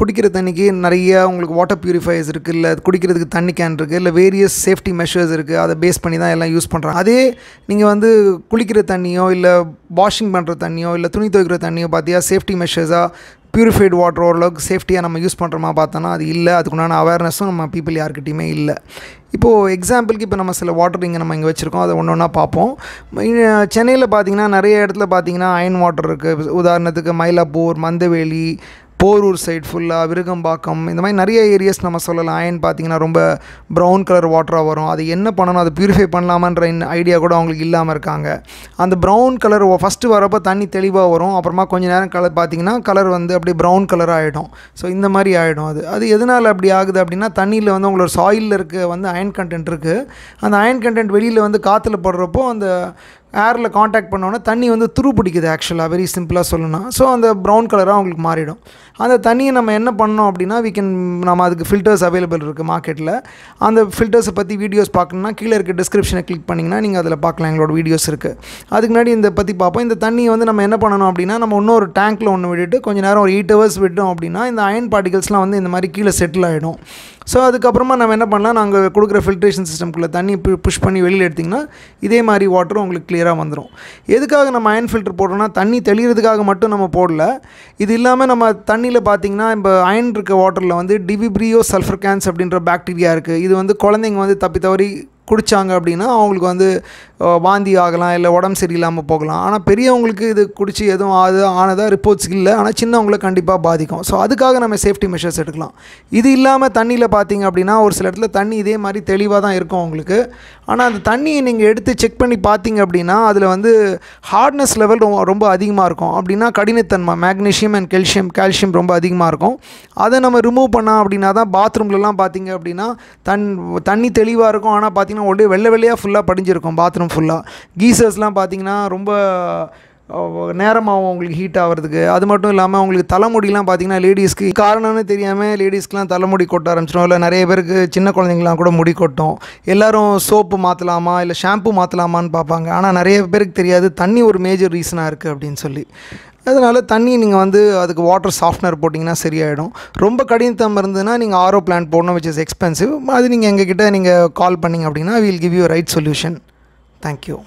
குடிக்கிற தண்ணிக்கு நிறைய உங்களுக்கு வாட்டர் ப்யூரிஃபையர்ஸ் இருக்குது இல்லை குடிக்கிறதுக்கு தண்ணி கேன் இருக்குது இல்லை வேரியஸ் சேஃப்டி மெஷர்ஸ் இருக்குது அதை பேஸ் பண்ணி தான் எல்லாம் யூஸ் பண்ணுறாங்க அதே நீங்கள் வந்து குளிக்கிற தண்ணியோ இல்லை வாஷிங் பண்ணுற தண்ணியோ இல்லை துணி துவைக்கிற தண்ணியோ பார்த்தியா சேஃப்டி மெஷர்ஸாக ப்யூரிஃபைடு வாட்டர் ஓரளவுக்கு சேஃப்டியாக நம்ம யூஸ் பண்ணுறோமா பார்த்தோன்னா அது இல்லை அதுக்குண்டான அவேர்னஸும் நம்ம பீப்புள் யாருக்கிட்டையுமே இல்லை இப்போது எக்ஸாம்பிளுக்கு இப்போ நம்ம சில வாட்டர் இங்கே நம்ம இங்கே வச்சுருக்கோம் அதை ஒன்று ஒன்றா பார்ப்போம் சென்னையில் பார்த்திங்கன்னா நிறைய இடத்துல பார்த்திங்கன்னா அயன் வாட்டர் இருக்குது உதாரணத்துக்கு மயிலாப்பூர் மந்தவேலி போரூர் சைட் ஃபுல்லாக விருகம்பாக்கம் இந்த மாதிரி நிறைய ஏரியாஸ் நம்ம சொல்லலாம் அயன் பார்த்தீங்கன்னா ரொம்ப ப்ரௌன் கலர் வாட்டராக வரும் அது என்ன பண்ணணும் அதை ப்யூரிஃபை பண்ணலாமான்ற ஐடியா கூட அவங்களுக்கு இல்லாமல் இருக்காங்க அந்த ப்ரௌன் கலர் ஃபஸ்ட்டு வரப்போ தண்ணி தெளிவாக வரும் அப்புறமா கொஞ்சம் நேரம் கலர் பார்த்திங்கன்னா கலர் வந்து அப்படியே ப்ரௌன் கலர் ஆகிடும் ஸோ இந்த மாதிரி ஆகிடும் அது அது எதனால் அப்படி ஆகுது அப்படின்னா தண்ணியில் வந்து உங்களோட சாயிலில் இருக்க வந்து அயன் கண்டென்ட் இருக்குது அந்த அயன் கண்டென்ட் வெளியில் வந்து காற்றுல படுறப்போ அந்த ஏரில் காண்டாக்ட் பண்ணோன்னா தண்ணி வந்து துரு பிடிக்குது ஆக்சுவலாக வெரி சிம்பிளாக சொல்லணும்னா ஸோ அந்த ப்ரௌன் கலராக அவங்களுக்கு மாறிடும் அந்த தண்ணியை நம்ம என்ன பண்ணோம் அப்படின்னா வி கேன் நம்ம அதுக்கு ஃபில்டர்ஸ் அவைலபிள் இருக்குது மார்க்கெட்டில் அந்த ஃபில்டர்ஸை பற்றி வீடியோஸ் பார்க்கணுன்னா கீழே இருக்க டிஸ்கிரிப்ஷனை கிளிக் பண்ணிங்கன்னா நீங்கள் அதில் பார்க்கலாம் எங்களோட வீடியோஸ் இருக்குது அதுக்கு முன்னாடி இந்த பற்றி பார்ப்போம் இந்த தண்ணியை வந்து நம்ம என்ன பண்ணணும் அப்படின்னா நம்ம இன்னொரு டேங்க்கில் ஒன்று விட்டுட்டு கொஞ்சம் நேரம் ஒரு எயிட் ஹவர்ஸ் விட்டோம் அப்படின்னா இந்த அயன் பார்ட்டிகல்ஸ்லாம் வந்து இந்த மாதிரி கீழே செட்டில் ஆகிடும் ஸோ அதுக்கப்புறமா நம்ம என்ன பண்ணலாம் நாங்கள் கொடுக்குற ஃபில்ட்ரேஷன் சிஸ்டம்குள்ளே தண்ணி புஷ் பண்ணி வெளியில் எடுத்திங்கன்னா இதே மாதிரி வாட்டரும் உங்களுக்கு கிளியராக வந்துடும் எதுக்காக நம்ம அயன் ஃபில்டர் போடுறோம்னா தண்ணி தெளிகிறதுக்காக மட்டும் நம்ம போடல இது இல்லாமல் நம்ம தண்ணியில் பார்த்திங்கன்னா இப்போ அயன் இருக்க வாட்டரில் வந்து டிவிப்ரியோ சல்ஃபர் கேன்ஸ் அப்படின்ற பாக்டீரியா இருக்குது இது வந்து குழந்தைங்க வந்து தப்பி தவறி குடித்தாங்க அப்படின்னா அவங்களுக்கு வந்து வாந்தி ஆகலாம் இல்லை உடம்பு சரியில்லாமல் போகலாம் ஆனால் பெரியவங்களுக்கு இது குடித்து எதுவும் அது ஆனதாக ரிப்போர்ட்ஸ் இல்லை ஆனால் சின்னவங்களை கண்டிப்பாக பாதிக்கும் ஸோ அதுக்காக நம்ம சேஃப்டி மெஷர்ஸ் எடுக்கலாம் இது இல்லாமல் தண்ணியில் பார்த்தீங்க அப்படின்னா ஒரு சில இடத்துல தண்ணி இதே மாதிரி தெளிவாக தான் இருக்கும் உங்களுக்கு ஆனால் அந்த தண்ணியை நீங்கள் எடுத்து செக் பண்ணி பார்த்தீங்க அப்படின்னா அதில் வந்து ஹார்ட்னஸ் லெவல் ரொம்ப ரொம்ப அதிகமாக இருக்கும் அப்படின்னா கடினத்தன்மை மேக்னீஷியம் அண்ட் கெல்சியம் கால்சியம் ரொம்ப அதிகமாக இருக்கும் அதை நம்ம ரிமூவ் பண்ணால் அப்படின்னா தான் பாத்ரூம்லலாம் பார்த்தீங்க அப்படின்னா தண் தண்ணி தெளிவாக இருக்கும் ஆனால் பார்த்திங்கன்னா பார்த்தீங்கன்னா ஒன்று வெள்ளை வெள்ளையாக ஃபுல்லாக படிஞ்சிருக்கும் பாத்ரூம் ஃபுல்லாக கீசர்ஸ்லாம் பார்த்தீங்கன்னா ரொம்ப நேரமாகும் உங்களுக்கு ஹீட் ஆகிறதுக்கு அது மட்டும் இல்லாமல் அவங்களுக்கு தலைமுடிலாம் பார்த்திங்கன்னா லேடிஸ்க்கு காரணம்னு தெரியாமல் லேடிஸ்க்குலாம் தலைமுடி கொட்ட ஆரம்பிச்சிடும் இல்லை நிறைய பேருக்கு சின்ன குழந்தைங்களாம் கூட முடி கொட்டும் எல்லோரும் சோப்பு மாற்றலாமா இல்லை ஷாம்பு மாற்றலாமான்னு பார்ப்பாங்க ஆனால் நிறைய பேருக்கு தெரியாது தண்ணி ஒரு மேஜர் ரீசனாக இருக்குது அப்படின்னு சொல்லி அதனால் தண்ணி நீங்கள் வந்து அதுக்கு வாட்டர் சாஃப்ட்னர் போட்டிங்கன்னா சரியாயிடும் ரொம்ப கடினத்தம் இருந்ததுன்னா நீங்கள் ஆரோ பிளான்ட் போடணும் விச் இஸ் எக்ஸ்பென்சிவ் அது நீங்கள் எங்ககிட்ட நீங்கள் கால் பண்ணிங்க அப்படின்னா we'll give you right solution thank you